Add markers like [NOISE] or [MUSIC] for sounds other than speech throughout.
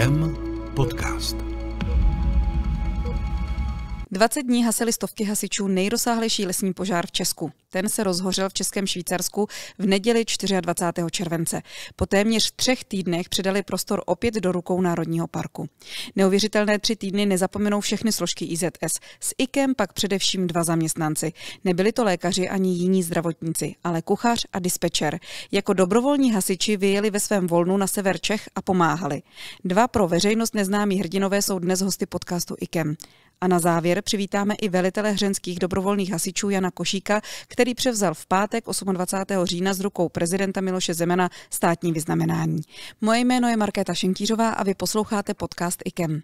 M Podcast. 20 dní hasili stovky hasičů nejrozsáhlejší lesní požár v Česku. Ten se rozhořel v Českém Švýcarsku v neděli 24. července. Po téměř třech týdnech předali prostor opět do rukou Národního parku. Neuvěřitelné tři týdny nezapomenou všechny složky IZS. S IKem pak především dva zaměstnanci. Nebyli to lékaři ani jiní zdravotníci, ale kuchař a dispečer. Jako dobrovolní hasiči vyjeli ve svém volnu na sever Čech a pomáhali. Dva pro veřejnost neznámí hrdinové jsou dnes hosty podcastu IKem. A na závěr přivítáme i velitele hřenských dobrovolných hasičů Jana Košíka, který převzal v pátek 28. října z rukou prezidenta Miloše Zemana státní vyznamenání. Moje jméno je Markéta Šenkýřová a vy posloucháte podcast IKEM.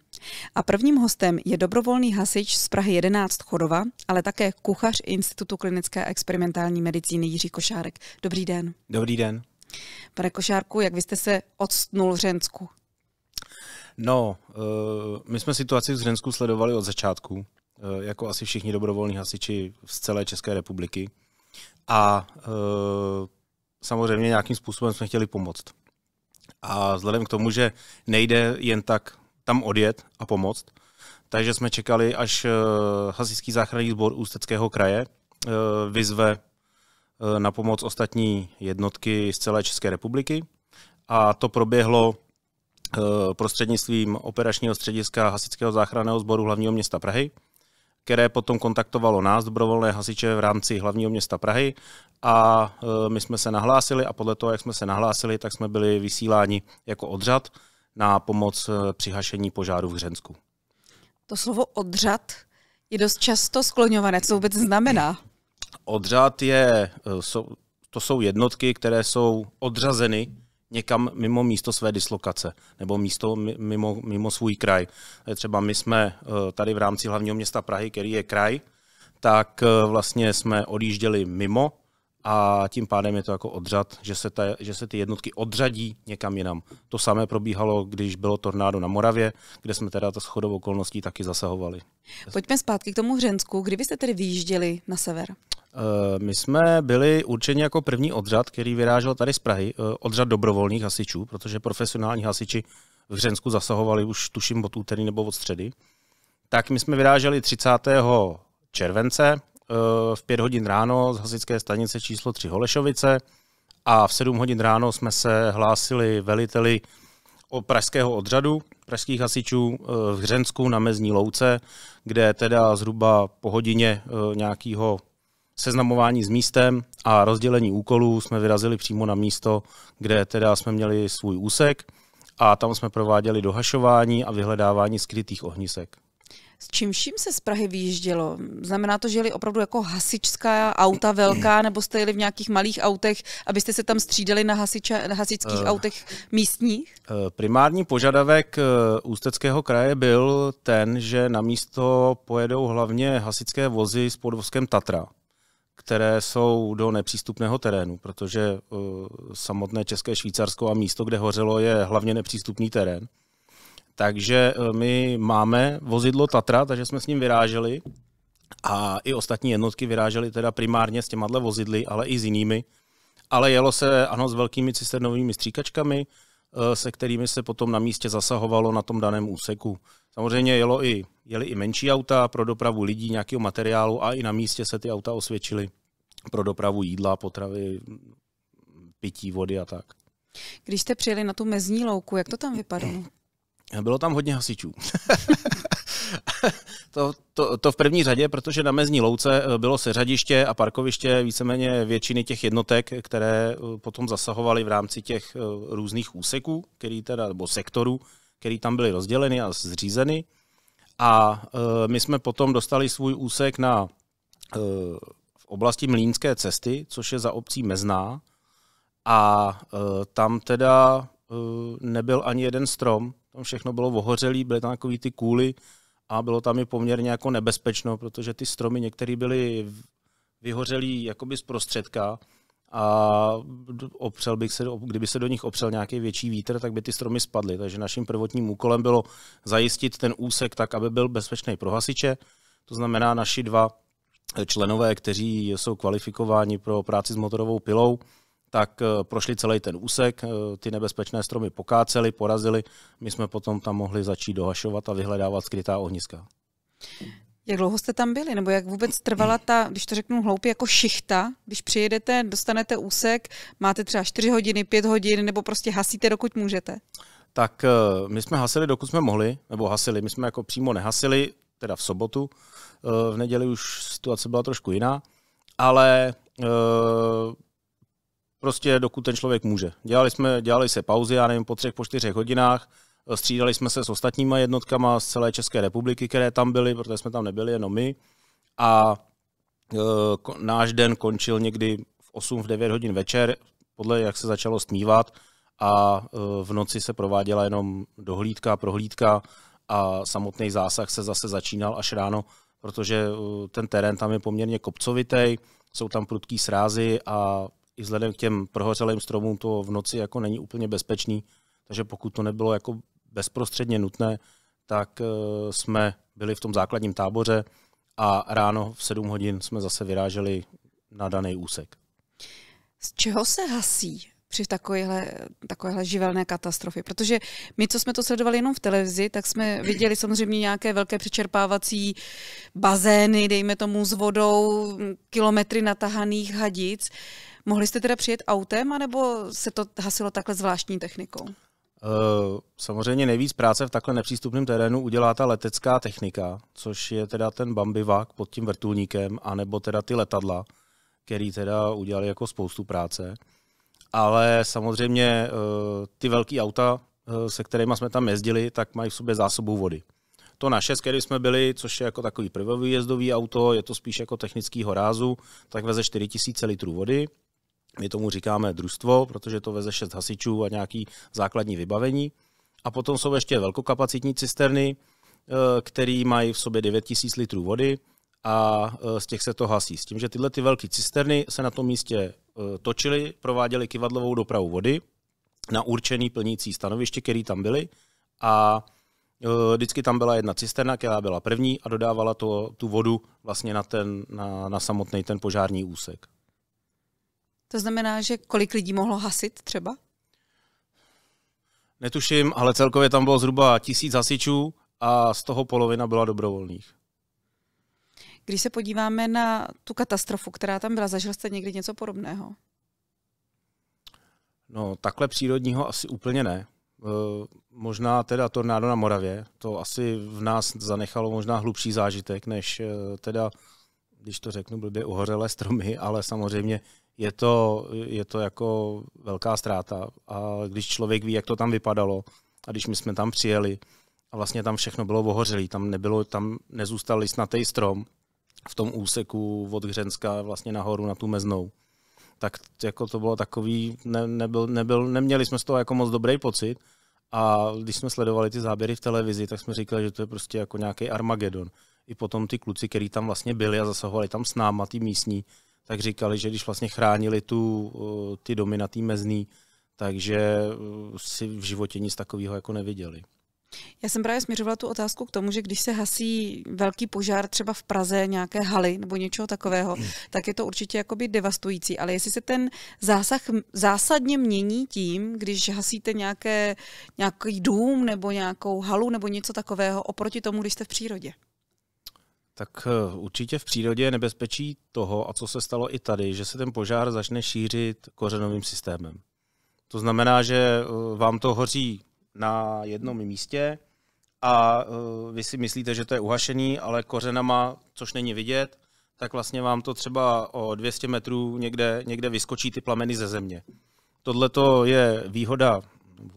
A prvním hostem je dobrovolný hasič z Prahy 11 Chodova, ale také kuchař Institutu klinické a experimentální medicíny Jiří Košárek. Dobrý den. Dobrý den. Pane Košárku, jak vy jste se odstnul Řensku? No, eh, my jsme situaci v Zrensku sledovali od začátku, eh, jako asi všichni dobrovolní hasiči z celé České republiky. A eh, samozřejmě nějakým způsobem jsme chtěli pomoct. A vzhledem k tomu, že nejde jen tak tam odjet a pomoct, takže jsme čekali, až hasičský záchranný sbor Ústeckého kraje vyzve na pomoc ostatní jednotky z celé České republiky. A to proběhlo Eh, prostřednictvím operačního střediska Hasičského záchranného sboru hlavního města Prahy, které potom kontaktovalo nás, dobrovolné hasiče v rámci hlavního města Prahy a eh, my jsme se nahlásili a podle toho, jak jsme se nahlásili, tak jsme byli vysíláni jako odřad na pomoc eh, při hašení požáru v Hřensku. To slovo odřad je dost často skloňované. Co vůbec znamená? Odřad je, to jsou jednotky, které jsou odřazeny někam mimo místo své dislokace nebo místo mimo, mimo svůj kraj. Eh, třeba my jsme eh, tady v rámci hlavního města Prahy, který je kraj, tak eh, vlastně jsme odjížděli mimo a tím pádem je to jako odřad, že se, ta, že se ty jednotky odřadí někam jinam. To samé probíhalo, když bylo tornádo na Moravě, kde jsme teda to schodov okolností taky zasahovali. Pojďme zpátky k tomu Hřensku. Kdy jste tedy vyjížděli na sever? Eh, my jsme byli určeni jako první odřad, který vyrážel tady z Prahy, eh, odřad dobrovolných hasičů, protože profesionální hasiči v Hřensku zasahovali už tuším od úterý nebo od středy. Tak my jsme vyráželi 30. července, Eh, v 5 hodin ráno z hasičské stanice číslo 3 Holešovice a v 7 hodin ráno jsme se hlásili veliteli o pražského odřadu pražských hasičů eh, v Hřensku na Mezní Louce, kde teda zhruba po hodině eh, nějakého seznamování s místem a rozdělení úkolů jsme vyrazili přímo na místo, kde teda jsme měli svůj úsek a tam jsme prováděli dohašování a vyhledávání skrytých ohnisek. S čím vším se z Prahy vyjíždělo? Znamená to, že jeli opravdu jako hasičská auta velká, nebo jste jeli v nějakých malých autech, abyste se tam střídali na, hasiča, na hasičských uh, autech místních? Uh, primární požadavek uh, Ústeckého kraje byl ten, že na místo pojedou hlavně hasičské vozy s podvozkem Tatra které jsou do nepřístupného terénu, protože uh, samotné České Švýcarsko a místo, kde hořelo, je hlavně nepřístupný terén. Takže e, my máme vozidlo Tatra, takže jsme s ním vyráželi a i ostatní jednotky vyrážely teda primárně s těma vozidly, ale i s jinými. Ale jelo se, ano, s velkými cisternovými stříkačkami, e, se kterými se potom na místě zasahovalo na tom daném úseku. Samozřejmě jelo i, jeli i menší auta pro dopravu lidí, nějakého materiálu a i na místě se ty auta osvědčily pro dopravu jídla, potravy, pití vody a tak. Když jste přijeli na tu mezní louku, jak to tam vypadalo? Bylo tam hodně hasičů. [LAUGHS] to, to, to v první řadě, protože na mezní louce eh, bylo seřadiště a parkoviště víceméně většiny těch jednotek, které eh, potom zasahovaly v rámci těch eh, různých úseků, který teda, nebo sektorů, který tam byly rozděleny a zřízeny. A my jsme potom dostali svůj úsek na v oblasti Mlínské cesty, což je za obcí Mezná. A tam teda nebyl ani jeden strom, tam všechno bylo ohořelé, byly tam takový ty kůly a bylo tam i poměrně jako nebezpečno, protože ty stromy některé byly jako jakoby z prostředka a opřel bych se, kdyby se do nich opřel nějaký větší vítr, tak by ty stromy spadly. Takže naším prvotním úkolem bylo zajistit ten úsek tak, aby byl bezpečný pro hasiče. To znamená, naši dva členové, kteří jsou kvalifikováni pro práci s motorovou pilou, tak eh, prošli celý ten úsek, eh, ty nebezpečné stromy pokáceli, porazili, my jsme potom tam mohli začít dohašovat a vyhledávat skrytá ohniska. Jak dlouho jste tam byli, nebo jak vůbec trvala ta, když to řeknu hloupě, jako šichta, když přijedete, dostanete úsek, máte třeba 4 hodiny, 5 hodin, nebo prostě hasíte, dokud můžete? Tak eh, my jsme hasili, dokud jsme mohli, nebo hasili, my jsme jako přímo nehasili, teda v sobotu, v neděli už situace byla trošku jiná, ale prostě dokud ten člověk může. Dělali jsme, dělali se pauzy, já nevím, po třech, po čtyřech hodinách, střídali jsme se s ostatníma jednotkama z celé České republiky, které tam byly, protože jsme tam nebyli jenom my. A e, náš den končil někdy v 8, v 9 hodin večer, podle jak se začalo stmívat a e, v noci se prováděla jenom dohlídka, prohlídka a samotný zásah se zase začínal až ráno, protože e, ten terén tam je poměrně kopcovitý, jsou tam prudký srázy a i vzhledem k těm prohořelým stromům to v noci jako není úplně bezpečný, takže pokud to nebylo jako bezprostředně nutné, tak eh, jsme byli v tom základním táboře a ráno v 7 hodin jsme zase vyráželi na daný úsek. Z čeho se hasí při takovéhle, takovéhle živelné katastrofy. Protože my, co jsme to sledovali jenom v televizi, tak jsme viděli samozřejmě nějaké velké přečerpávací bazény, dejme tomu s vodou, mm, kilometry natahaných hadic. Mohli jste teda přijet autem, anebo se to hasilo takhle zvláštní technikou? Eh, samozřejmě nejvíc práce v takhle nepřístupném terénu udělá ta letecká technika, což je teda ten bambivak pod tím vrtulníkem, anebo teda ty letadla, který teda udělali jako spoustu práce. Ale samozřejmě eh, ty velké auta, eh, se kterými jsme tam jezdili, tak mají v sobě zásobu vody. To naše, s kterým jsme byli, což je jako takový prvový jezdový auto, je to spíš jako technického rázu, tak veze 4000 litrů vody. My tomu říkáme družstvo, protože to veze šest hasičů a nějaký základní vybavení. A potom jsou ještě velkokapacitní cisterny, eh, které mají v sobě 9000 litrů vody a eh, z těch se to hasí. S tím, že tyhle ty velké cisterny se na tom místě eh, točily, prováděly kivadlovou dopravu vody na určený plnící stanoviště, které tam byly a vždycky tam byla jedna cisterna, která byla první a dodávala to, tu vodu vlastně na, ten, na, na samotný ten požární úsek. To znamená, že kolik lidí mohlo hasit třeba? Netuším, ale celkově tam bylo zhruba tisíc hasičů a z toho polovina byla dobrovolných. Když se podíváme na tu katastrofu, která tam byla, zažil jste někdy něco podobného? No, takhle přírodního asi úplně ne. E, možná teda tornádo na Moravě, to asi v nás zanechalo možná hlubší zážitek, než e, teda, když to řeknu, blbě uhořelé stromy, ale samozřejmě je to, je to jako velká ztráta. A když člověk ví, jak to tam vypadalo, a když my jsme tam přijeli, a vlastně tam všechno bylo ohořelé, tam nebylo, tam nezůstal listnatý strom v tom úseku od Hřenska vlastně nahoru na tu meznou. Tak jako to bylo takový, ne, nebyl, nebyl, neměli jsme z toho jako moc dobrý pocit, a když jsme sledovali ty záběry v televizi, tak jsme říkali, že to je prostě jako nějaký Armagedon. I potom ty kluci, kteří tam vlastně byli a zasahovali tam s náma, ty místní, tak říkali, že když vlastně chránili tu, eh, ty domy na té mezný, takže eh, si v životě nic takového jako neviděli. Já jsem právě směřovala tu otázku k tomu, že když se hasí velký požár třeba v Praze, nějaké haly nebo něčeho takového, [CLEARS THROAT] tak je to určitě jakoby devastující. Ale jestli se ten zásah zásadně mění tím, když hasíte nějaké, nějaký dům nebo nějakou halu nebo něco takového oproti tomu, když jste v přírodě? Tak eh, určitě v přírodě je nebezpečí toho, a co se stalo i tady, že se ten požár začne šířit kořenovým systémem. To znamená, že eh, vám to hoří na jednom místě a eh, vy si myslíte, že to je uhašený, ale kořenama, což není vidět, tak vlastně vám to třeba o 200 metrů někde, někde vyskočí ty plameny ze země. Tohle je výhoda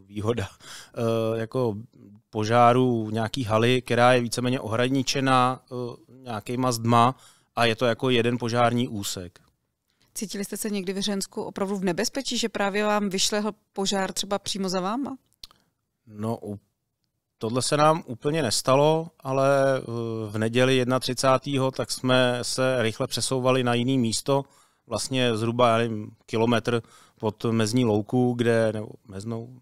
výhoda eh, jako požáru nějaký haly, která je víceméně ohraničena eh, nějakýma zdma a je to jako jeden požární úsek. Cítili jste se někdy v Řensku opravdu v nebezpečí, že právě vám vyšlehl požár třeba přímo za váma? No, tohle se nám úplně nestalo, ale eh, v neděli 31. tak jsme se rychle přesouvali na jiné místo, vlastně zhruba já nevím, kilometr pod mezní louku, kde, nebo meznou,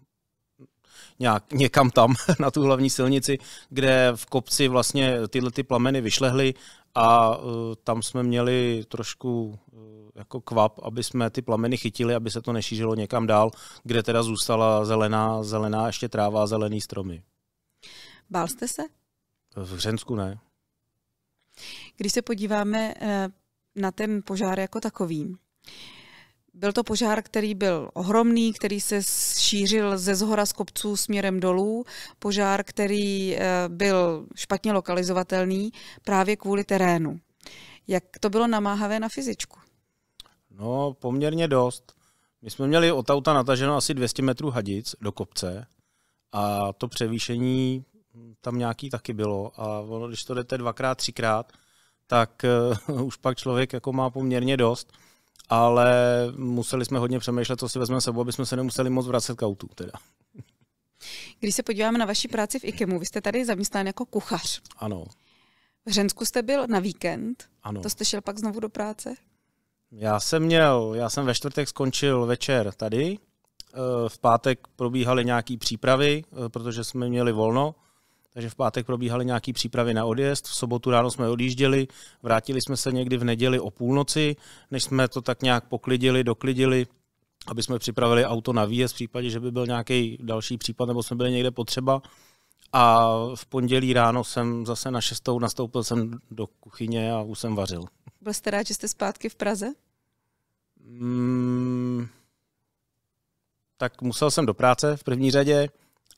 nějak, někam tam [LAUGHS] na tu hlavní silnici, kde v kopci vlastně tyhle ty plameny vyšlehly a uh, tam jsme měli trošku uh, jako kvap, aby jsme ty plameny chytili, aby se to nešířilo někam dál, kde teda zůstala zelená, zelená ještě tráva a zelený stromy. Bál jste se? V Hřensku ne. Když se podíváme e, na ten požár jako takový, byl to požár, který byl ohromný, který se šířil ze zhora z kopců směrem dolů. Požár, který eh, byl špatně lokalizovatelný právě kvůli terénu. Jak to bylo namáhavé na fyzičku? No, poměrně dost. My jsme měli od auta nataženo asi 200 metrů hadic do kopce a to převýšení tam nějaký taky bylo. A když to jdete dvakrát, třikrát, tak uh, [LAUGHS] už pak člověk jako má poměrně dost ale museli jsme hodně přemýšlet, co si vezmeme sebou, aby jsme se nemuseli moc vracet k autu. Teda. Když se podíváme na vaši práci v IKEMu, vy jste tady zaměstnán jako kuchař. Ano. V Řensku jste byl na víkend. Ano. To jste šel pak znovu do práce? Já jsem měl, já jsem ve čtvrtek skončil večer tady. Eh, v pátek probíhaly nějaké přípravy, eh, protože jsme měli volno. Takže v pátek probíhaly nějaké přípravy na odjezd, v sobotu ráno jsme odjížděli, vrátili jsme se někdy v neděli o půlnoci, než jsme to tak nějak poklidili, doklidili, aby jsme připravili auto na výjezd v případě, že by byl nějaký další případ nebo jsme byli někde potřeba. A v pondělí ráno jsem zase na šestou nastoupil jsem do kuchyně a už jsem vařil. Byl jste rád, že jste zpátky v Praze? Mm, tak musel jsem do práce v první řadě.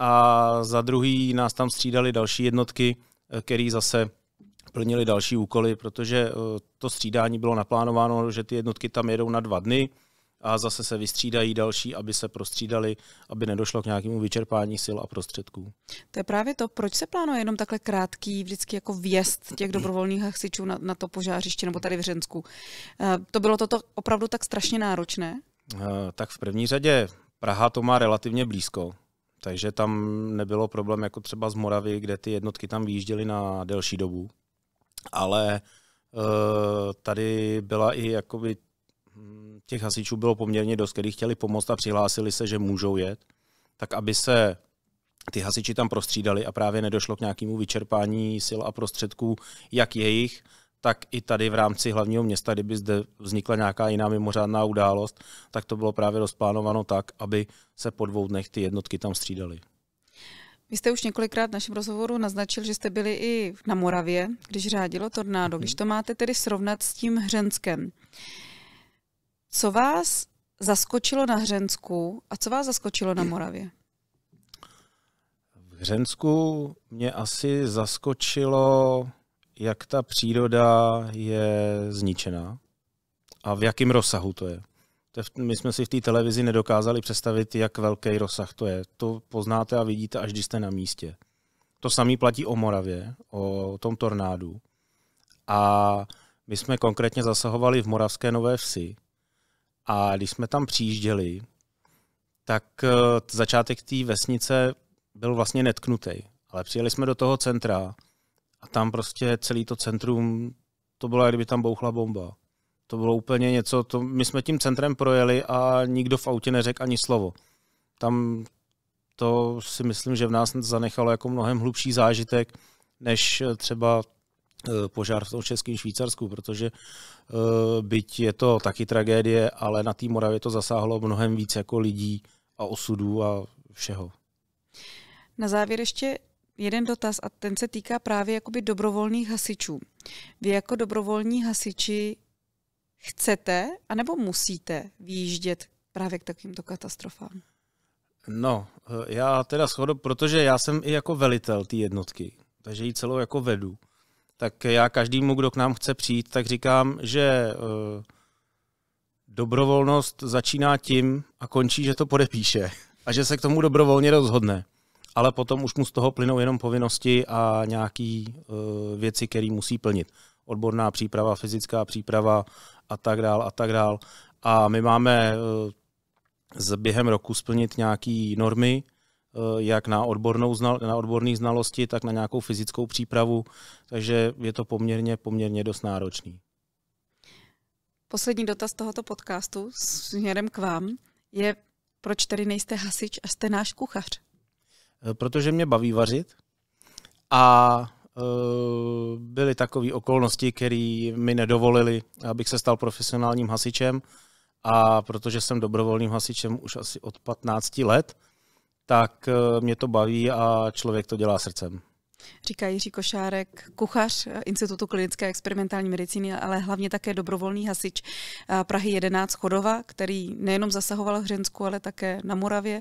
A za druhý nás tam střídali další jednotky, eh, které zase plnili další úkoly, protože eh, to střídání bylo naplánováno, že ty jednotky tam jedou na dva dny a zase se vystřídají další, aby se prostřídali, aby nedošlo k nějakému vyčerpání sil a prostředků. To je právě to, proč se plánuje jenom takhle krátký vždycky jako vjezd těch dobrovolných hasičů na, na to požářiště nebo tady v Řensku. Eh, to bylo toto opravdu tak strašně náročné? Tak v první řadě Praha to má relativně blízko. Takže tam nebylo problém jako třeba z Moravy, kde ty jednotky tam výjížděly na delší dobu. Ale eh, tady byla i jakoby hm, těch hasičů bylo poměrně dost, kteří chtěli pomoct a přihlásili se, že můžou jet, tak aby se ty hasiči tam prostřídali a právě nedošlo k nějakému vyčerpání sil a prostředků, jak jejich, tak i tady v rámci hlavního města, kdyby zde vznikla nějaká jiná mimořádná událost, tak to bylo právě rozplánováno tak, aby se po dvou dnech ty jednotky tam střídaly. Vy jste už několikrát v našem rozhovoru naznačil, že jste byli i na Moravě, když řádilo tornádo. Mhm. Když to máte tedy srovnat s tím Hřenskem, co vás zaskočilo na Hřensku a co vás zaskočilo na Moravě? V Hřensku mě asi zaskočilo jak ta příroda je zničená a v jakém rozsahu to je. My jsme si v té televizi nedokázali představit, jak velký rozsah to je. To poznáte a vidíte, až když jste na místě. To samé platí o Moravě, o tom tornádu. A my jsme konkrétně zasahovali v Moravské Nové Vsi. A když jsme tam přijížděli, tak eh, začátek té vesnice byl vlastně netknutý. Ale přijeli jsme do toho centra a tam prostě celý to centrum, to bylo, jak kdyby tam bouchla bomba. To bylo úplně něco, to, my jsme tím centrem projeli a nikdo v autě neřekl ani slovo. Tam to si myslím, že v nás zanechalo jako mnohem hlubší zážitek, než eh, třeba eh, požár v tom českém Švýcarsku, protože eh, byť je to taky tragédie, ale na té Moravě to zasáhlo mnohem víc jako lidí a osudů a všeho. Na závěr ještě jeden dotaz a ten se týká právě jakoby dobrovolných hasičů. Vy jako dobrovolní hasiči chcete anebo musíte výjíždět právě k takýmto katastrofám? No, eh, já teda schodu, protože já jsem i jako velitel té jednotky, takže ji celou jako vedu, tak já každému, kdo k nám chce přijít, tak říkám, že eh, dobrovolnost začíná tím a končí, že to podepíše a že se k tomu dobrovolně rozhodne ale potom už mu z toho plynou jenom povinnosti a nějaké uh, eh, věci, které musí plnit. Odborná příprava, fyzická příprava a tak dál a tak dál. A my máme uh, eh, z během roku splnit nějaké normy, eh, jak na, odbornou znal, na odborný znalosti, tak na nějakou fyzickou přípravu, takže je to poměrně, poměrně dost náročný. Poslední dotaz tohoto podcastu směrem k vám je, proč tedy nejste hasič a jste náš kuchař? Eh, protože mě baví vařit a eh, byly takové okolnosti, které mi nedovolily, abych se stal profesionálním hasičem a protože jsem dobrovolným hasičem už asi od 15 let, tak eh, mě to baví a člověk to dělá srdcem. Říká Jiří Košárek, kuchař eh, Institutu klinické experimentální medicíny, ale hlavně také dobrovolný hasič eh, Prahy 11 Chodova, který nejenom zasahoval v Hřensku, ale také na Moravě.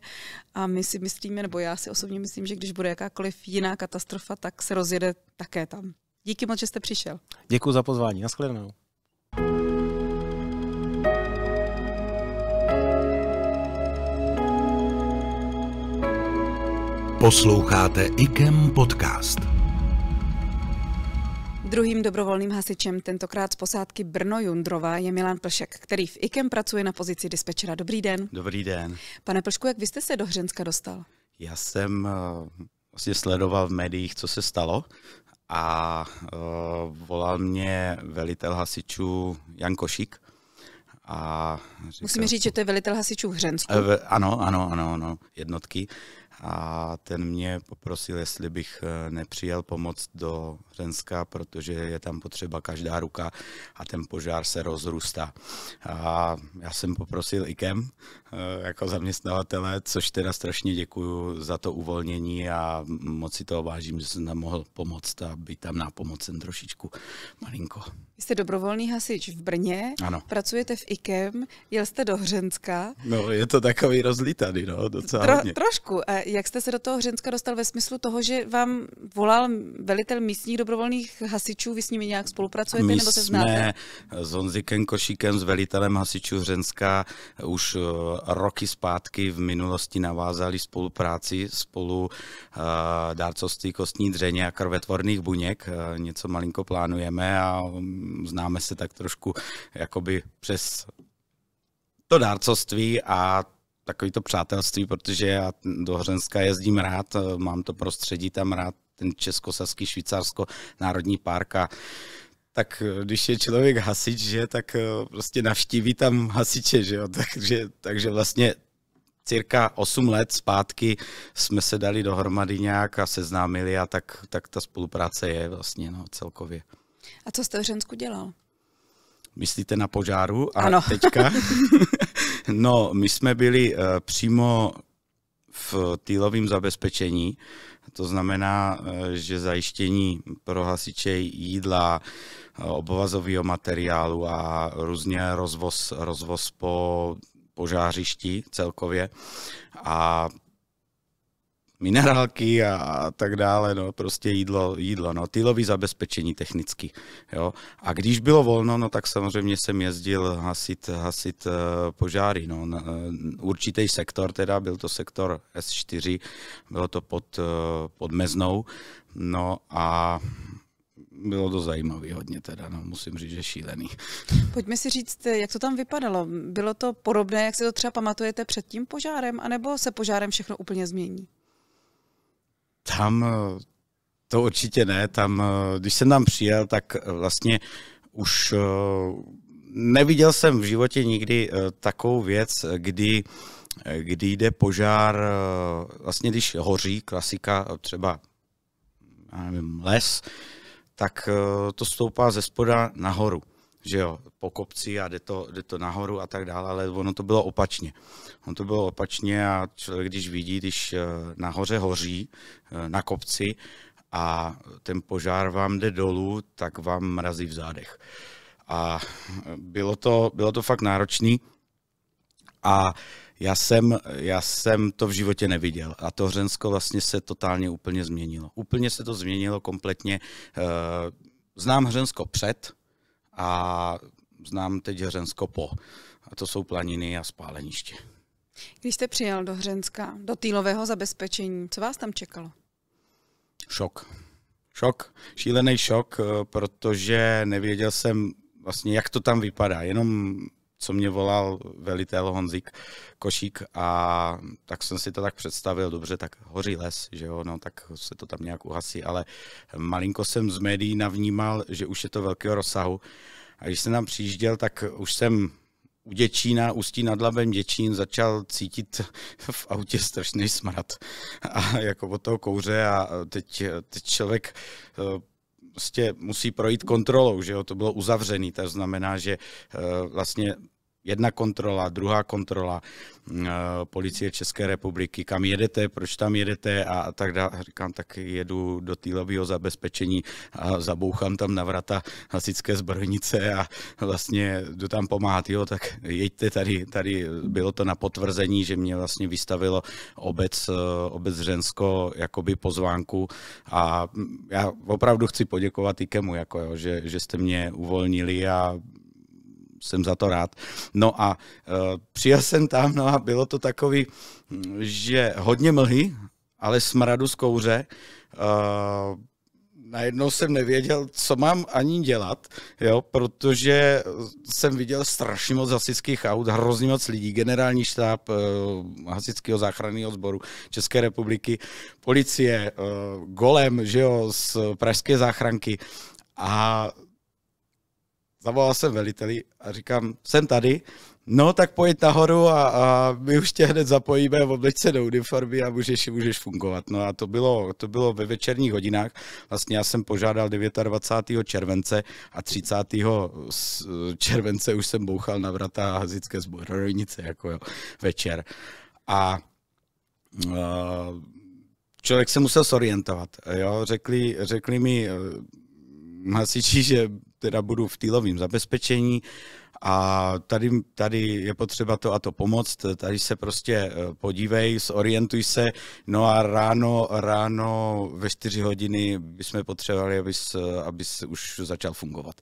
A my si myslíme, nebo já si osobně myslím, že když bude jakákoliv jiná katastrofa, tak se rozjede také tam. Díky moc, že jste přišel. Děkuji za pozvání. Naschledanou. Posloucháte IKEM podcast. Druhým dobrovolným hasičem, tentokrát z posádky Brno Jundrova, je Milan Plšek, který v IKEM pracuje na pozici dispečera. Dobrý den. Dobrý den. Pane Plšku, jak vy jste se do Hřenska dostal? Já jsem eh, vlastně sledoval v médiích, co se stalo a uh, volal mě velitel hasičů Jan Košík, a říkal, Musíme říct, že to je velitel hasičů v Hřensku. Eh, ano, ano, ano, ano, jednotky. A ten mě poprosil, jestli bych eh, nepřijel pomoc do Hřenska, protože je tam potřeba každá ruka a ten požár se rozrůstá. A já jsem poprosil IKEM eh, jako zaměstnavatele, což teda strašně děkuju za to uvolnění a moc si to vážím, že jsem tam mohl pomoct a být tam nápomocen trošičku malinko jste dobrovolný hasič v Brně, ano. pracujete v IKEM, jel jste do Hřenska. No, je to takový rozlítaný, no, docela Tro, hodně. Trošku. A jak jste se do toho Hřenska dostal ve smyslu toho, že vám volal velitel místních dobrovolných hasičů, vy s nimi nějak spolupracujete My nebo se znáte? s Honzikem Košíkem, s velitelem hasičů Hřenska už eh, roky zpátky v minulosti navázali spolupráci spolu eh, dárcovství kostní dřeně a krvetvorných buněk. Eh, něco malinko plánujeme a mm, známe se tak trošku jakoby přes to dárcovství a takový to přátelství, protože já do Hřenska jezdím rád, mám to prostředí tam rád, ten Českosaský Švýcarsko národní park a tak když je člověk hasič, že, tak eh, prostě navštíví tam hasiče, že jo? [LAUGHS] Takže, takže vlastně cirka 8 let zpátky jsme se dali dohromady nějak a seznámili a tak, tak ta spolupráce je vlastně no, celkově. A co jste v Řensku dělal? Myslíte na požáru a ano. teďka? [LAUGHS] no, my jsme byli uh, přímo v týlovém zabezpečení, to znamená, uh, že zajištění pro hasiče jídla, eh, obvazového materiálu a různě rozvoz, rozvoz po požářišti celkově a minerálky a, a tak dále, no prostě jídlo, jídlo, no tylový zabezpečení technicky, jo. A když bylo volno, no tak samozřejmě jsem jezdil hasit, hasit uh, požáry, no. Na, eh, určitý sektor teda, byl to sektor S4, bylo to pod, uh, pod Meznou, no a bylo to zajímavé hodně teda, no, musím říct, že šílený. [LAUGHS] Pojďme si říct, jak to tam vypadalo. Bylo to podobné, jak si to třeba pamatujete před tím požárem, anebo se požárem všechno úplně změní? Tam eh, to určitě ne. Tam, eh, když jsem tam přijel, tak eh, vlastně už neviděl jsem v životě nikdy takovou věc, kdy kdy jde požár, vlastně když hoří, klasika třeba já nevím, les, tak to stoupá ze spoda nahoru že jo, po kopci a jde to, jde to nahoru a tak dále, ale ono to bylo opačně. Ono to bylo opačně a člověk, když vidí, když eh, nahoře hoří eh, na kopci a ten požár vám jde dolů, tak vám mrazí v zádech. A bylo to, bylo to fakt náročný a já jsem, já jsem to v životě neviděl. A to Hřensko vlastně se totálně úplně změnilo. Úplně se to změnilo kompletně. Eh, znám Hřensko před, a znám teď Hřensko po. A to jsou planiny a spáleniště. Když jste přijel do Hřenska, do týlového zabezpečení, co vás tam čekalo? Šok. Šok, šílený šok, eh, protože nevěděl jsem vlastně, jak to tam vypadá. Jenom co mě volal velitel Honzik Košík a tak jsem si to tak představil, dobře, tak hoří les, že jo, no tak se to tam nějak uhasí, ale malinko jsem z médií navnímal, že už je to velkého rozsahu a když jsem tam přijížděl, tak už jsem u Děčína, Ústí nad Labem Děčín začal cítit [LAUGHS] v autě strašný smrad. A jako od toho kouře a teď, teď člověk prostě musí projít kontrolou, že jo, to bylo uzavřený, to znamená, že eh, vlastně jedna kontrola, druhá kontrola mm, eh, policie České republiky, kam jedete, proč tam jedete a, tak dále. Říkám, tak jedu do týlového zabezpečení a zabouchám tam na vrata hasičské zbrojnice a vlastně jdu tam pomáhat, jo, tak jeďte tady, tady bylo to na potvrzení, že mě vlastně vystavilo obec, eh, obec Řensko jakoby pozvánku a já opravdu chci poděkovat IKEMu, jako jo, že, že jste mě uvolnili a jsem za to rád. No a eh, přijel jsem tam, no a bylo to takový, že hodně mlhy, ale smradu z kouře. Uh, najednou jsem nevěděl, co mám ani dělat, jo, protože jsem viděl strašně moc hasičských aut, hrozně moc lidí, generální štáb uh, hasičského záchranného sboru České republiky, policie, uh, golem, že jo, z pražské záchranky a zavolal jsem veliteli a říkám, jsem tady, no tak pojď nahoru a, a my už tě hned zapojíme, obleč se do uniformy a můžeš, můžeš fungovat. No a to bylo, to bylo ve večerních hodinách, vlastně já jsem požádal 29. července a 30. července už jsem bouchal na vrata hazické zbrojnice, jako jo, večer. A a člověk se musel sorientovat, jo, řekli, řekli mi eh, hasiči, že teda budu v týlovém zabezpečení a tady, tady je potřeba to a to pomoct, tady se prostě eh, podívej, zorientuj se, no a ráno, ráno ve 4 hodiny bychom potřebovali, abys, eh, abys už začal fungovat.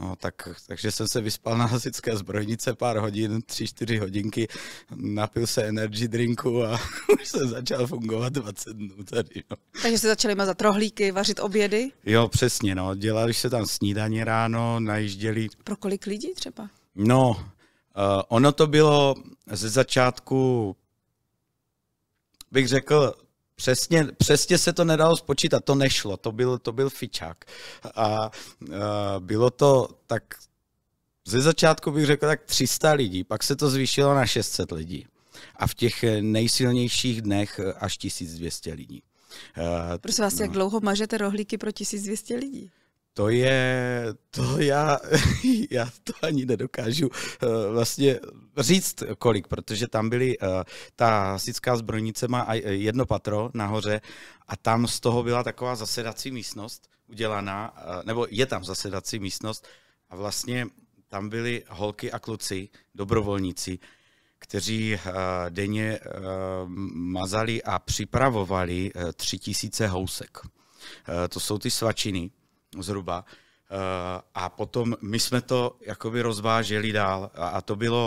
No, tak, takže jsem se vyspal na hasičské zbrojnice pár hodin, tři, čtyři hodinky, napil se energy drinku a [LAUGHS] už jsem začal fungovat 20 dnů tady. No. Takže se začali mazat rohlíky, vařit obědy? Jo, přesně, no. Dělali se tam snídaně ráno, najížděli. Pro kolik lidí třeba? No, uh, ono to bylo ze začátku bych řekl Přesně, přesně se to nedalo spočítat, to nešlo, to byl, to byl fičák. A uh, bylo to tak, ze začátku bych řekl tak 300 lidí, pak se to zvýšilo na 600 lidí. A v těch nejsilnějších dnech až 1200 lidí. Uh, Prosím vás, no. jak dlouho mažete rohlíky pro 1200 lidí? To je, to já, [LAUGHS] já to ani nedokážu eh, vlastně říct kolik, protože tam byly, eh, ta sická zbrojnice má eh, jedno patro nahoře a tam z toho byla taková zasedací místnost udělaná, nebo je tam zasedací místnost a vlastně tam byly holky a kluci, dobrovolníci, kteří denně mazali a připravovali tři tisíce housek. To jsou ty svačiny, zhruba, Eh, a potom my jsme to jakoby rozváželi dál a to bylo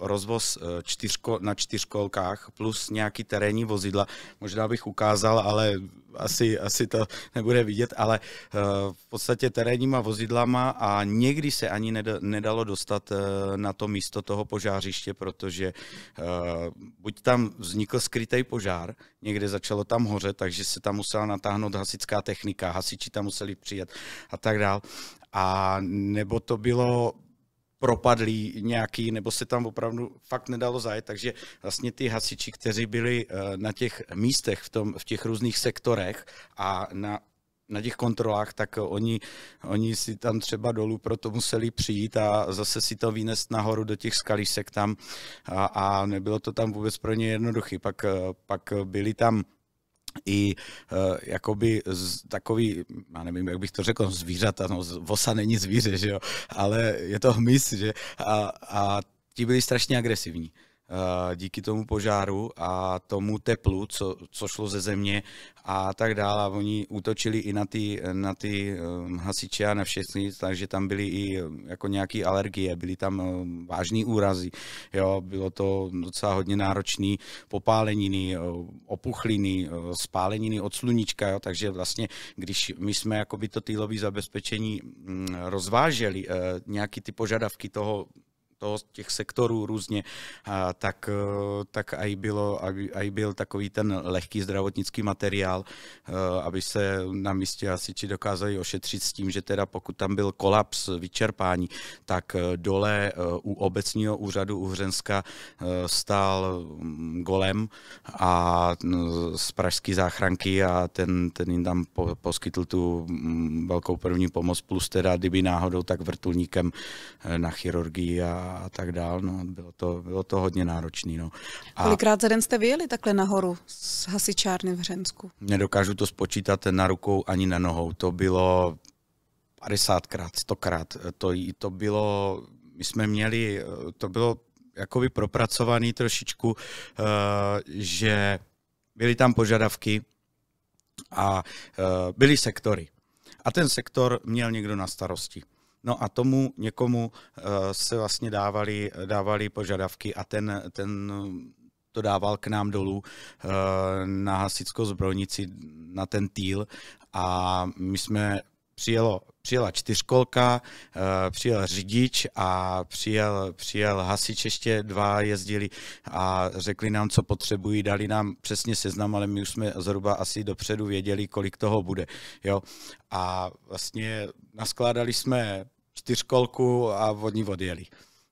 eh, rozvoz eh, čtyřko, na čtyřkolkách plus nějaký terénní vozidla. Možná bych ukázal, ale asi, asi to nebude vidět, ale v podstatě terénníma vozidlama a někdy se ani nedalo dostat na to místo toho požářiště, protože buď tam vznikl skrytý požár, někde začalo tam hořet, takže se tam musela natáhnout hasičská technika, hasiči tam museli přijet a tak dále a nebo to bylo propadlý nějaký, nebo se tam opravdu fakt nedalo zajet, takže vlastně ty hasiči, kteří byli eh, na těch místech, v, tom, v těch různých sektorech a na na těch kontrolách, tak oni, oni si tam třeba dolů proto museli přijít a zase si to vynést nahoru do těch skalísek tam a, a nebylo to tam vůbec pro ně jednoduché. Pak, eh, pak byli tam i uh, jakoby z, takový, já nevím, jak bych to řekl, zvířata, no vosa není zvíře, že jo, ale je to hmyz, že a, a ti byli strašně agresivní. Eh, díky tomu požáru a tomu teplu, co, co šlo ze země a tak dále. A oni útočili i na ty, na ty eh, hasiče a na všechny, takže tam byly i eh, jako nějaké alergie, byly tam vážné úrazy, jo, bylo to docela hodně náročné popáleniny, opuchliny, spáleniny od sluníčka, jo, takže vlastně, když my jsme jakoby to týlové zabezpečení mm, rozváželi, nějaký ty požadavky toho toho z těch sektorů různě, a tak, e, tak aj, bylo, aj, aj byl takový ten lehký zdravotnický materiál, e, aby se na místě asi či dokázali ošetřit s tím, že teda pokud tam byl kolaps, vyčerpání, tak e, dole u obecního úřadu Uhřenska stál mm, golem a z pražské záchranky a ten, ten jim tam poskytl tu mm, velkou první pomoc, plus teda kdyby náhodou tak vrtulníkem na chirurgii a a, tak dál. No, bylo, to, bylo to hodně náročné. No. A Kolikrát za den jste vyjeli takhle nahoru z hasičárny v Hřensku? Nedokážu to spočítat na rukou ani na nohou. To bylo 50krát, 100krát. To, to bylo, my jsme měli, to bylo jakoby propracovaný trošičku, eh, že byly tam požadavky a eh, byly sektory. A ten sektor měl někdo na starosti. No a tomu někomu eh, se vlastně dávali, dávali požadavky a ten, ten to dával k nám dolů eh, na hasickou zbrojnici, na ten týl a my jsme přijelo, přijela čtyřkolka, eh, přijel řidič a přijel, přijel hasič, ještě dva jezdili a řekli nám, co potřebují, dali nám přesně seznam, ale my už jsme zhruba asi dopředu věděli, kolik toho bude. Jo? A vlastně naskládali jsme čtyřkolku a vodní odjeli.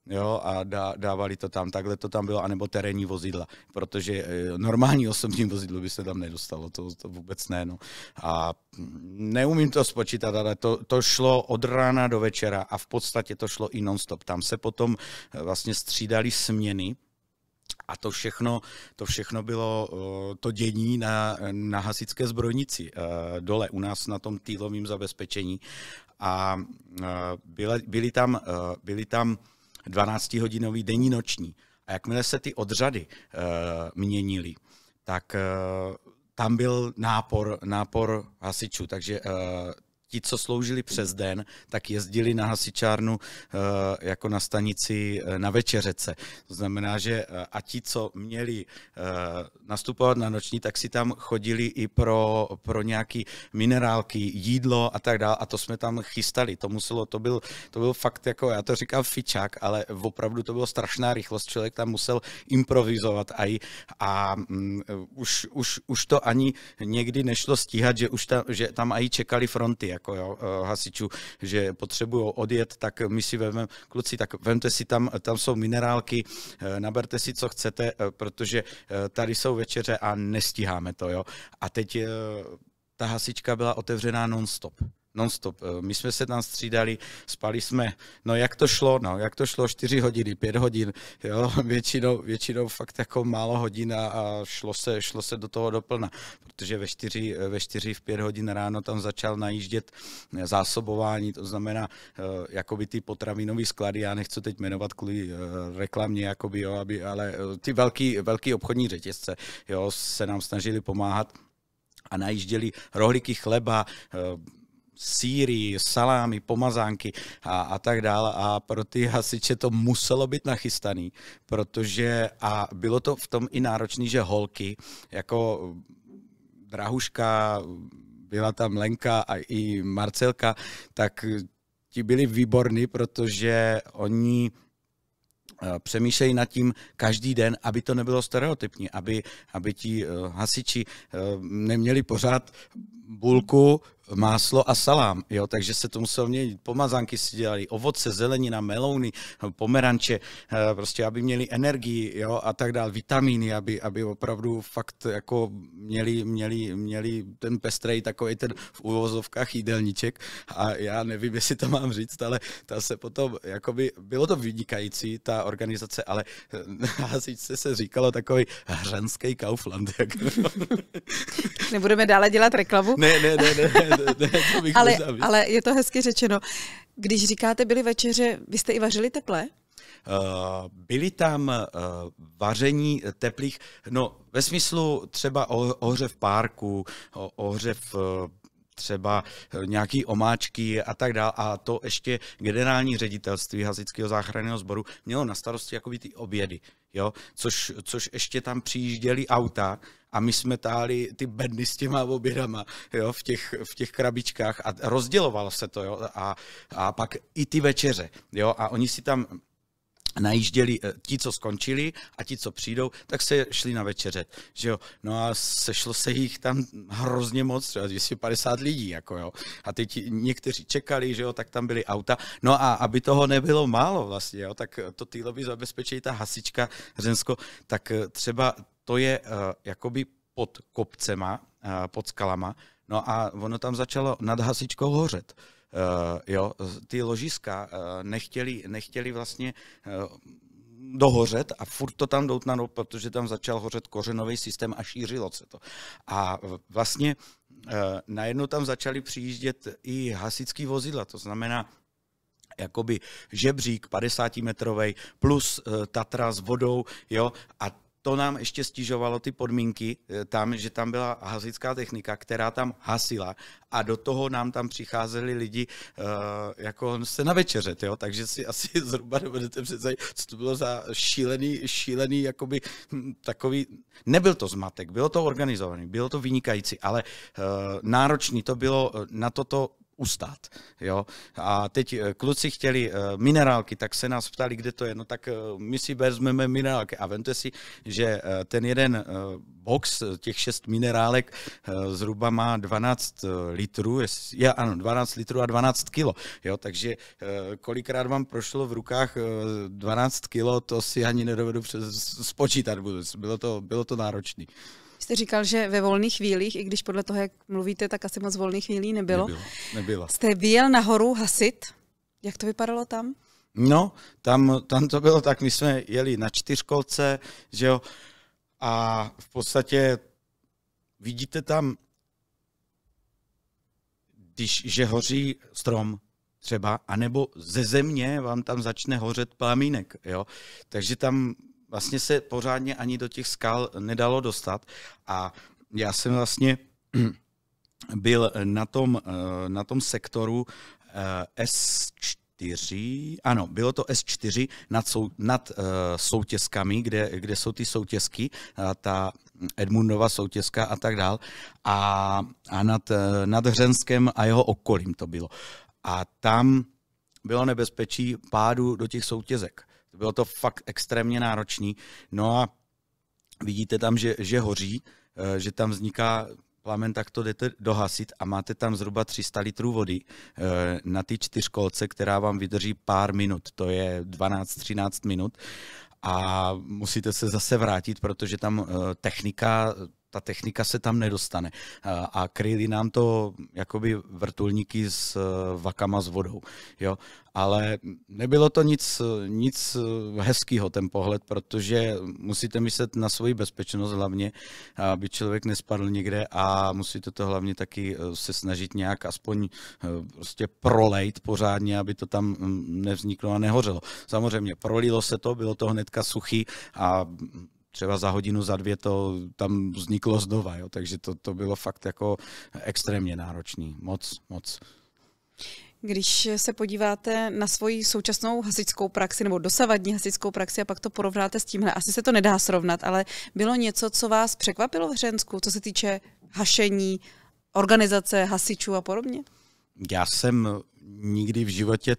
Jo, a dá, dávali to tam, takhle to tam bylo, anebo terénní vozidla, protože eh, normální osobní vozidlo by se tam nedostalo, to, to vůbec ne. No. A neumím to spočítat, ale to, to šlo od rána do večera a v podstatě to šlo i nonstop. Tam se potom eh, vlastně střídali směny, a to všechno, to všechno bylo eh, to dění na, na hasické zbrojnici dole u nás na tom týlovém zabezpečení a e, byly, byly tam, e, byly tam 12-hodinový denní noční. A jakmile se ty odřady uh, měnily, tak uh, tam byl nápor, nápor hasičů, takže uh, ti, co sloužili přes den, tak jezdili na hasičárnu eh, jako na stanici eh, na večeřece. To znamená, že eh, a ti, co měli nastupovat na noční, tak si tam chodili i pro, pro nějaký minerálky, jídlo a tak dále. A to jsme tam chystali. To muselo, to byl, to byl fakt jako, já to říkám fičák, ale opravdu to bylo strašná rychlost. Člověk tam musel improvizovat a, a mm, už, už, už to ani někdy nešlo stíhat, že už tam, že tam i čekali fronty, jak jako jo, eh, hasičů, že potřebují odjet, tak my si vezmeme, kluci, tak vemte si tam, tam jsou minerálky, eh, naberte si, co chcete, eh, protože tady jsou večeře a nestíháme to, jo. A teď ta hasička byla otevřená non-stop. Nonstop. Eh, my jsme se tam střídali, spali jsme, no jak to šlo, no jak to šlo, 4 hodiny, 5 hodin, jo, [LAUGHS] většinou, většinou fakt jako málo hodin a šlo se, šlo se do toho doplna, protože ve 4, eh, ve 4 v 5 hodin ráno tam začal najíždět eh, zásobování, to znamená, jakoby ty potravinové sklady, já nechci teď jmenovat kvůli reklamě, jakoby, jo, aby, ale ty velký, velký obchodní řetězce, jo, se nám snažili pomáhat a najížděli rohlíky chleba, síry, salámy, pomazánky a, a tak dále. A pro ty hasiče to muselo být nachystané, protože a bylo to v tom i náročné, že holky jako Drahuška, byla tam Lenka a i Marcelka, tak ti byli výborní, protože oni eh, přemýšlejí nad tím každý den, aby to nebylo stereotypní, aby, aby ti eh, hasiči eh, neměli pořád bulku máslo a salám, jo, takže se to muselo měnit. Pomazánky si dělali, ovoce, zelenina, melouny, pomeranče, eh, prostě aby měli energii, jo, a tak dál, vitamíny, aby, aby opravdu fakt jako měli, měli, měli ten pestrej takový ten v uvozovkách jídelníček a já nevím, jestli to mám říct, ale ta se potom, jakoby, bylo to vynikající, ta organizace, ale hasičce [LAUGHS] se říkalo takový hřanský Kaufland. Jak... [LAUGHS] Nebudeme dále dělat reklamu? Ne, ne, ne, ne, [LAUGHS] ale, ale je to hezky řečeno. Když říkáte, byly večeře, vy jste i vařili teple? Uh, byly tam uh, vaření teplých, no ve smyslu třeba o, ohřev párku, o, ohřev eh, třeba nějaký omáčky a tak dále. A to ještě generální ředitelství hasičského záchranného sboru mělo na starosti jakoby ty obědy, jo? Což, což ještě tam přijížděly auta, a my jsme táli ty bedny s těma obědama jo, v, těch, v těch krabičkách a rozdělovalo se to jo, a, a pak i ty večeře. Jo, a oni si tam najížděli eh, ti, co skončili a ti, co přijdou, tak se šli na večeře, že jo. No a sešlo se jich tam hrozně moc, třeba 250 lidí, jako jo. A teď někteří čekali, že jo, tak tam byly auta. No a aby toho nebylo málo vlastně, jo, tak eh, to týlo by zabezpečili ta hasička Hřensko, tak eh, třeba to je uh, jakoby pod kopcema, uh, pod skalama, no a ono tam začalo nad hasičkou hořet. Eh, jo, ty ložiska eh, nechtěli, nechtěli vlastně eh, dohořet a furt to tam doutnalo, protože tam začal hořet kořenový systém a šířilo se to. A vlastně najednou tam začali přijíždět i hasický vozidla, to znamená jakoby žebřík 50-metrový plus Tatra s vodou, jo, a to nám ještě stěžovalo ty podmínky eh, tam, že tam byla hasičská technika, která tam hasila a do toho nám tam přicházeli lidi uh, jako se na večeřet, jo? takže si asi [LAUGHS] zhruba nebudete představit, co to bylo za šílený, šílený, jakoby hm, takový, nebyl to zmatek, bylo to organizovaný, bylo to vynikající, ale uh, náročný to bylo na toto ustát. Jo? A teď eh, kluci chtěli eh, minerálky, tak se nás ptali, kde to je. No tak eh, my si vezmeme minerálky. A vemte si, že ten jeden box těch šest minerálek zhruba má 12 litrů, je, ano, 12 litrů a 12 kilo. Jo? Takže kolikrát vám prošlo v rukách 12 kilo, to si ani nedovedu spočítat. Bylo to, bylo to náročné jste říkal, že ve volných chvílích, i když podle toho, jak mluvíte, tak asi moc volných chvílí nebylo. Nebylo. nebylo. Jste vyjel nahoru hasit. Jak to vypadalo tam? No, tam, tam to bylo tak, my jsme jeli na čtyřkolce, že jo, a v podstatě vidíte tam, když, že hoří strom třeba, anebo ze země vám tam začne hořet plamínek, jo. Takže tam vlastně se pořádně ani do těch skal nedalo dostat a já jsem vlastně [CLEARS THROAT] byl na tom, eh, na tom sektoru eh, S4, ano, bylo to S4 nad, sou, nad eh, soutězkami, kde, kde jsou ty soutězky, ta Edmundova soutězka a tak dál, a, a nad, nad Hřenskem a jeho okolím to bylo. A tam bylo nebezpečí pádu do těch soutězek. Bylo to fakt extrémně náročný. No a vidíte tam, že, že hoří, eh, že tam vzniká plamen, tak to jdete dohasit a máte tam zhruba 300 litrů vody eh, na ty čtyřkolce, která vám vydrží pár minut, to je 12-13 minut a musíte se zase vrátit, protože tam eh, technika ta technika se tam nedostane. A kryli nám to jakoby vrtulníky s eh, vakama s vodou. Jo? Ale nebylo to nic, nic hezkého ten pohled, protože musíte myslet na svoji bezpečnost hlavně, aby člověk nespadl někde a musíte to hlavně taky eh, se snažit nějak aspoň eh, prostě prolejt pořádně, aby to tam mm, nevzniklo a nehořelo. Samozřejmě prolilo se to, bylo to hnedka suchý a třeba za hodinu, za dvě to tam vzniklo znova, jo? takže to, to bylo fakt jako extrémně náročný, moc, moc. Když se podíváte na svoji současnou hasičskou praxi nebo dosavadní hasičskou praxi a pak to porovnáte s tímhle, asi se to nedá srovnat, ale bylo něco, co vás překvapilo v Hřensku, co se týče hašení, organizace hasičů a podobně? Já jsem nikdy v životě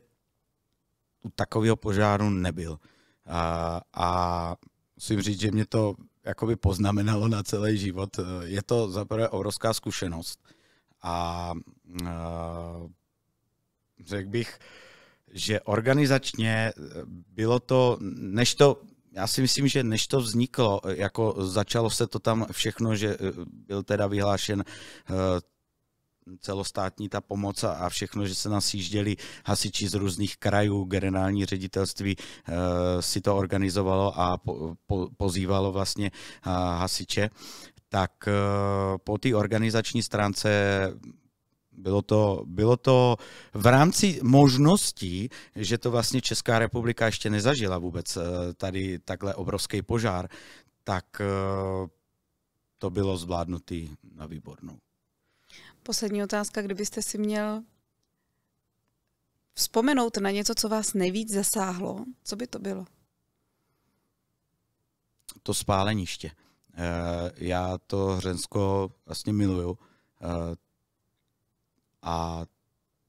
u takového požáru nebyl. A, a musím říct, že mě to jakoby poznamenalo na celý život. Je to zaprvé obrovská zkušenost a eh, řekl bych, že organizačně bylo to, než to, já si myslím, že než to vzniklo, jako začalo se to tam všechno, že eh, byl teda vyhlášen eh, celostátní ta pomoc a, a všechno, že se nás jížděli hasiči z různých krajů, generální ředitelství eh, si to organizovalo a po, po, pozývalo vlastně eh, hasiče, tak eh, po té organizační stránce bylo to, bylo to v rámci možností, že to vlastně Česká republika ještě nezažila vůbec tady takhle obrovský požár, tak to bylo zvládnutý na výbornou. Poslední otázka, kdybyste si měl vzpomenout na něco, co vás nejvíc zasáhlo, co by to bylo? To spáleniště. Eh, já to Hřensko vlastně miluju eh, a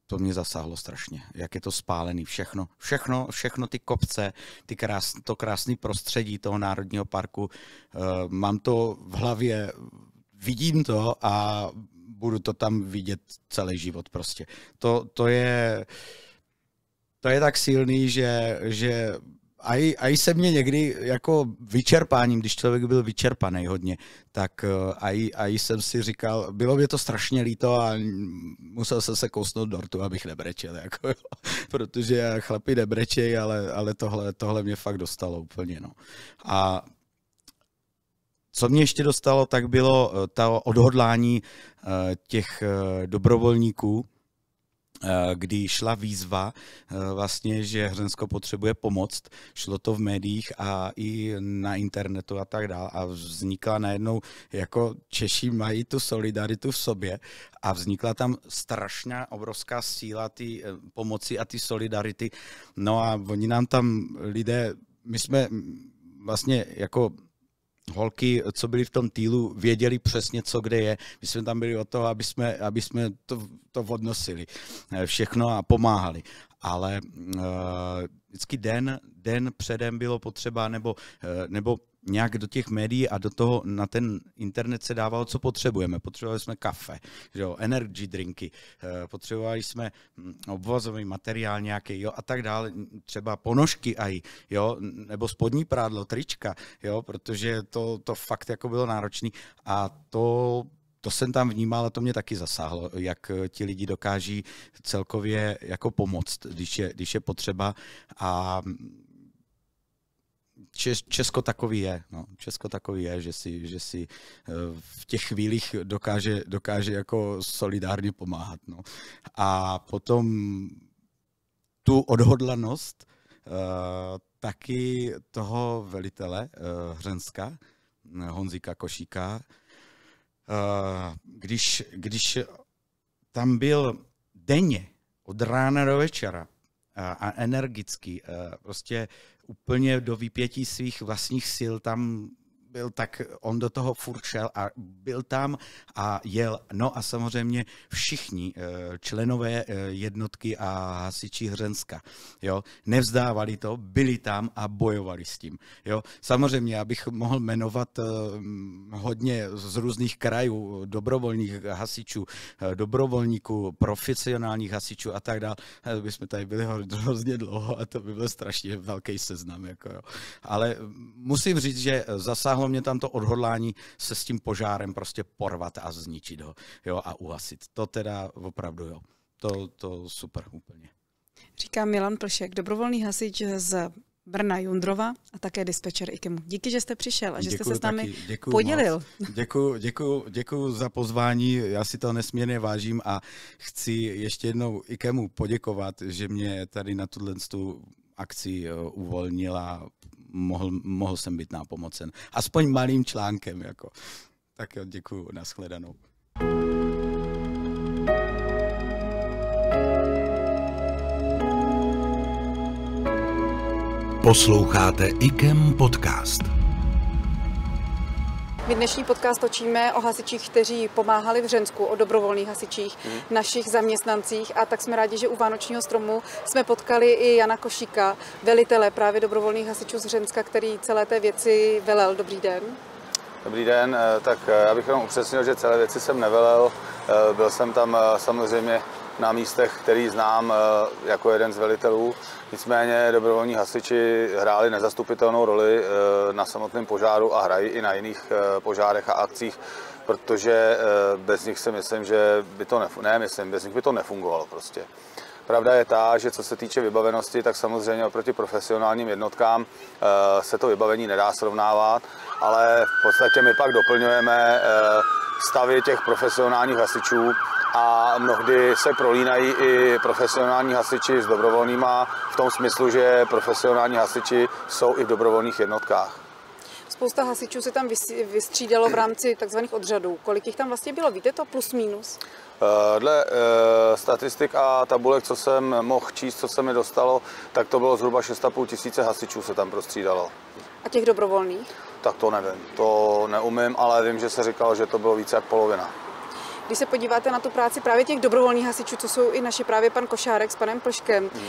to mě zasáhlo strašně, jak je to spálený všechno, všechno, všechno ty kopce, ty krás, to krásné prostředí toho národního parku, eh, mám to v hlavě, vidím to a budu to tam vidět celý život prostě. To, to je to je tak silný, že, že aj, aj se mě někdy jako vyčerpáním, když člověk byl vyčerpaný hodně, tak eh, aj, aj jsem si říkal, bylo mě to strašně líto a musel jsem se kousnout dortu, abych nebrečel, jako, [LAUGHS] protože chlapi nebrečej, ale, ale tohle, tohle mě fakt dostalo úplně. No. A co mě ještě dostalo, tak bylo eh, to odhodlání eh, těch eh, dobrovolníků, kdy šla výzva vlastně, že Hřensko potřebuje pomoc. Šlo to v médiích a i na internetu a tak dále. A vznikla najednou, jako Češi mají tu solidaritu v sobě a vznikla tam strašná obrovská síla ty pomoci a ty solidarity. No a oni nám tam lidé, my jsme vlastně jako holky, co byly v tom týlu, věděli přesně, co kde je. My jsme tam byli o to, aby jsme, aby jsme to, to odnosili eh, všechno a pomáhali. Ale uh, vždycky den, den předem bylo potřeba, nebo, uh, nebo nějak do těch médií a do toho na ten internet se dávalo, co potřebujeme. Potřebovali jsme kafe, že jo, energy drinky, eh, potřebovali jsme hm, obvazový materiál nějaký, jo, a tak dále, třeba ponožky aj, jo, nebo spodní prádlo, trička, jo, protože to, to fakt jako bylo náročný a to to jsem tam vnímal a to mě taky zasáhlo, jak eh, ti lidi dokáží celkově jako pomoct, když je, když je potřeba a hm, Česko takový je. No. Česko takový je, že si, že si eh, v těch chvílích dokáže, dokáže jako solidárně pomáhat. No. A potom tu odhodlanost eh, taky toho velitele eh, Hřenska, Honzíka Košíka, když, když tam byl denně od rána do večera a energický. Prostě úplně do výpětí svých vlastních sil tam byl, tak on do toho furt šel a byl tam a jel. No a samozřejmě všichni eh, členové eh, jednotky a hasiči Hřenska, jo, nevzdávali to, byli tam a bojovali s tím, jo. Samozřejmě, abych mohl jmenovat eh, hodně z různých krajů dobrovolných hasičů, dobrovolníků, profesionálních hasičů a tak dále, bychom tady byli hrozně dlouho a to by byl strašně velký seznam, jako jo. Ale mm, musím říct, že zasah přitáhlo mě tam to odhodlání se s tím požárem prostě porvat a zničit ho jo, a uhasit. To teda opravdu jo. To, to super úplně. Říká Milan Plšek, dobrovolný hasič z Brna Jundrova a také dispečer IKEMu. Díky, že jste přišel a že děkuju jste se s námi děkuju podělil. Děkuji děkuju, děkuju za pozvání, já si to nesmírně vážím a chci ještě jednou IKEMu poděkovat, že mě tady na tuto akci eh, uvolnila mohl, mohl jsem být nápomocen. Aspoň malým článkem. Jako. Tak jo, děkuju, nashledanou. Posloucháte IKEM podcast. My dnešní podcast točíme o hasičích, kteří pomáhali v Řensku, o dobrovolných hasičích, hmm. našich zaměstnancích a tak jsme rádi, že u Vánočního stromu jsme potkali i Jana Košíka, velitele právě dobrovolných hasičů z Řenska, který celé té věci velel. Dobrý den. Dobrý den, eh, tak eh, já bych jenom upřesnil, že celé věci jsem nevelel. Eh, byl jsem tam samozřejmě na místech, který znám jako jeden z velitelů Nicméně dobrovolní hasiči hráli nezastupitelnou roli eh, na samotném požáru a hrají i na jiných eh, požárech a akcích, protože eh, bez nich si myslím, že by to nef- ne, myslím, bez nich by to nefungovalo prostě. Pravda je ta, že co se týče vybavenosti, tak samozřejmě oproti profesionálním jednotkám se to vybavení nedá srovnávat, ale v podstatě my pak doplňujeme stavy těch profesionálních hasičů a mnohdy se prolínají i profesionální hasiči s dobrovolnýma v tom smyslu, že profesionální hasiči jsou i v dobrovolných jednotkách. Spousta hasičů se tam vystřídalo v rámci tzv. odřadů. Kolik jich tam vlastně bylo? Víte to plus minus? Eh, dle eh, statistik a tabulek, co jsem mohl číst, co se mi dostalo, tak to bylo zhruba 6,5 tisíce hasičů se tam prostřídalo. A těch dobrovolných? Tak to nevím, to neumím, ale vím, že se říkalo, že to bylo více jak polovina. Když se podíváte na tu práci právě těch dobrovolných hasičů, co jsou i naši právě pan Košárek s panem Plškem, mm.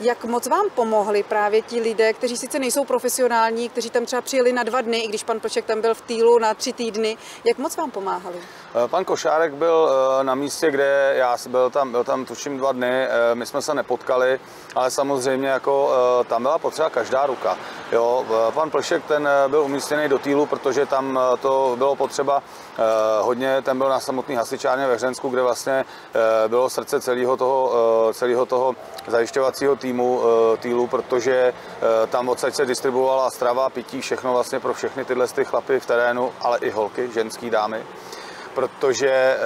Jak moc vám pomohli právě ti lidé, kteří sice nejsou profesionální, kteří tam třeba přijeli na dva dny, i když pan Plšek tam byl v týlu na tři týdny, jak moc vám pomáhali? Eh, pan Košárek byl eh, na místě, kde já byl tam, byl tam tuším dva dny, eh, my jsme se nepotkali, ale samozřejmě jako tam byla potřeba každá ruka. Jo, pan Plšek ten byl umístěný do týlu, protože tam to bylo potřeba Eh, hodně ten byl na samotný hasičárně ve Hřensku, kde vlastně eh, bylo srdce celého toho, eh, celého toho zajišťovacího týmu, týlu, protože tam odsaď se distribuovala strava, pití, všechno vlastně pro všechny tyhle ty chlapy v terénu, ale i holky, ženský dámy protože e,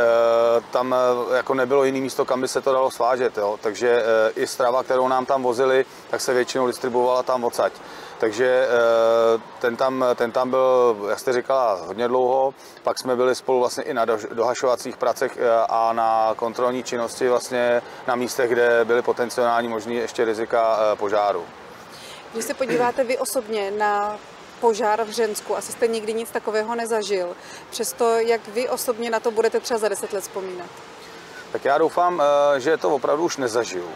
tam e, jako nebylo jiné místo, kam by se to dalo svážet. Jo? Takže e, i strava, kterou nám tam vozili, tak se většinou distribuovala tam odsaď. Takže eh, ten tam, ten tam byl, jak jste říkala, hodně dlouho. Pak jsme byli spolu vlastně i na dohašovacích pracech eh, a na kontrolní činnosti vlastně na místech, kde byly potenciální možný ještě rizika eh, požáru. Když se podíváte vy osobně na požár v Žensku. asi jste nikdy nic takového nezažil, přesto jak vy osobně na to budete třeba za deset let vzpomínat? Tak já doufám, že to opravdu už nezažiju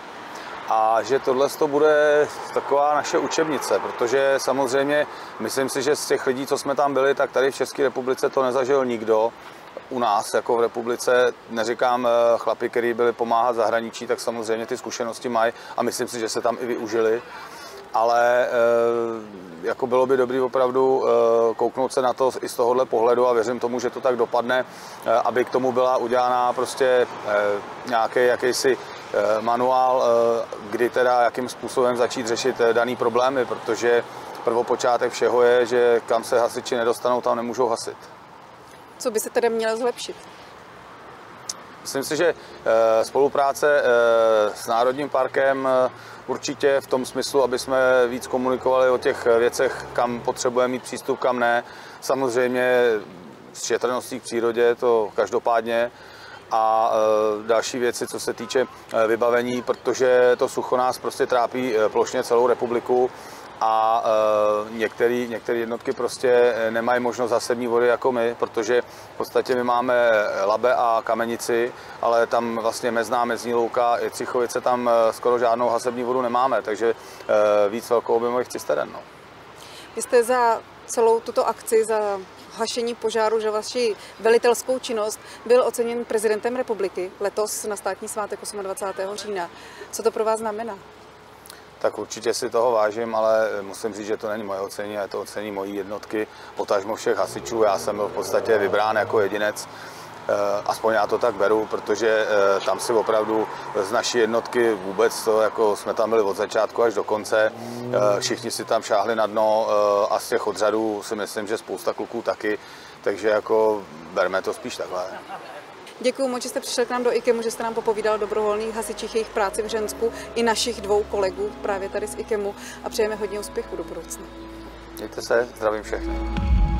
a že tohle to bude taková naše učebnice, protože samozřejmě myslím si, že z těch lidí, co jsme tam byli, tak tady v České republice to nezažil nikdo. U nás, jako v republice, neříkám eh, chlapi, kteří byli pomáhat zahraničí, tak samozřejmě ty zkušenosti mají a myslím si, že se tam i využili ale eh, jako bylo by dobré opravdu eh, kouknout se na to i z tohohle pohledu a věřím tomu, že to tak dopadne, aby k tomu byla udělána prostě nějaký jakýsi Eh, manuál, eh, kdy teda jakým způsobem začít řešit eh, daný problémy, protože prvopočátek všeho je, že kam se hasiči nedostanou, tam nemůžou hasit. Co by se tedy mělo zlepšit? Myslím si, že spolupráce s Národním parkem určitě v tom smyslu, aby jsme víc komunikovali o těch věcech, kam potřebujeme mít přístup, kam ne. Samozřejmě s šetrností k přírodě, to každopádně a e, další věci, co se týče e, vybavení, protože to sucho nás prostě trápí e, plošně celou republiku a některé některé jednotky prostě nemají možnost zasební vody jako my, protože v podstatě my máme Labe a Kamenici, ale tam vlastně Mezná, Mezní Louka i Cichovice, tam skoro žádnou hasební vodu nemáme, takže víc velkou objemových cisteren. No. Vy jste za celou tuto akci, za hašení požáru že vaši vlastně velitelskou činnost byl oceněn prezidentem republiky letos na státní svátek 28. října. Co to pro vás znamená? tak určitě si toho vážím, ale musím říct, že to není moje ocenění, ale to ocení mojí jednotky, potažmo všech hasičů. Já jsem byl v podstatě vybrán jako jedinec Eh, aspoň já to tak beru, protože eh, tam si opravdu z naší jednotky vůbec to, jako jsme tam byli od začátku až do konce, eh, všichni si tam šáhli na dno a z těch odřadů si myslím, že spousta kluků taky, takže jako berme to spíš takhle. Děkuji moc, že jste přišel k nám do IKEMu, že jste nám popovídal o dobrovolných hasičích, jejich práci v Žensku i našich dvou kolegů právě tady z IKEMu a přejeme hodně úspěchu do budoucna. Mějte se, zdravím všechny.